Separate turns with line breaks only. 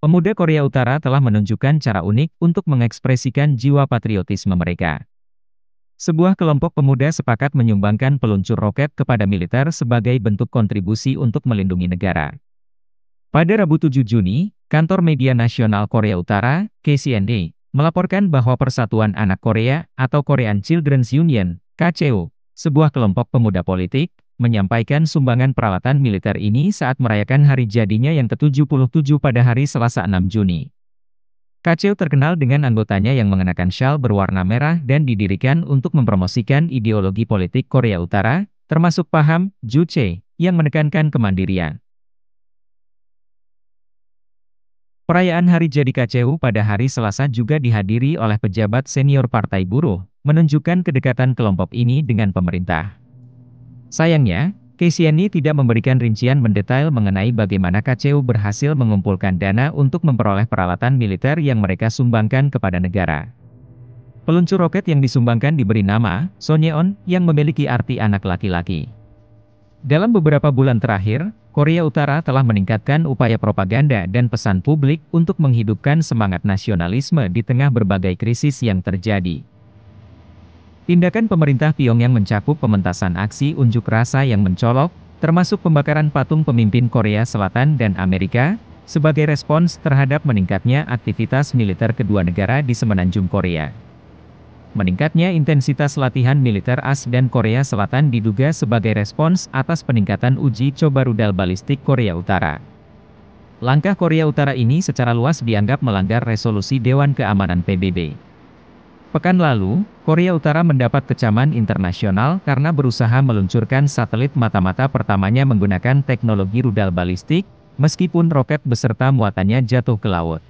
Pemuda Korea Utara telah menunjukkan cara unik untuk mengekspresikan jiwa patriotisme mereka. Sebuah kelompok pemuda sepakat menyumbangkan peluncur roket kepada militer sebagai bentuk kontribusi untuk melindungi negara. Pada Rabu 7 Juni, Kantor Media Nasional Korea Utara, KCND, melaporkan bahwa Persatuan Anak Korea atau Korean Children's Union, KCU, sebuah kelompok pemuda politik, menyampaikan sumbangan peralatan militer ini saat merayakan hari jadinya yang ke-77 pada hari Selasa 6 Juni. Kacil terkenal dengan anggotanya yang mengenakan shawl berwarna merah dan didirikan untuk mempromosikan ideologi politik Korea Utara, termasuk paham Juche yang menekankan kemandirian. Perayaan Hari Jadi KCU pada hari Selasa juga dihadiri oleh pejabat senior Partai Buruh, menunjukkan kedekatan kelompok ini dengan pemerintah. Sayangnya, KCNI tidak memberikan rincian mendetail mengenai bagaimana KCU berhasil mengumpulkan dana untuk memperoleh peralatan militer yang mereka sumbangkan kepada negara. Peluncur roket yang disumbangkan diberi nama Sonyeon yang memiliki arti anak laki-laki. Dalam beberapa bulan terakhir, Korea Utara telah meningkatkan upaya propaganda dan pesan publik untuk menghidupkan semangat nasionalisme di tengah berbagai krisis yang terjadi. Tindakan pemerintah Pyongyang mencakup pementasan aksi unjuk rasa yang mencolok, termasuk pembakaran patung pemimpin Korea Selatan dan Amerika, sebagai respons terhadap meningkatnya aktivitas militer kedua negara di semenanjung Korea. Meningkatnya intensitas latihan militer AS dan Korea Selatan diduga sebagai respons atas peningkatan uji coba rudal balistik Korea Utara. Langkah Korea Utara ini secara luas dianggap melanggar resolusi Dewan Keamanan PBB. Pekan lalu, Korea Utara mendapat kecaman internasional karena berusaha meluncurkan satelit mata-mata pertamanya menggunakan teknologi rudal balistik, meskipun roket beserta muatannya jatuh ke laut.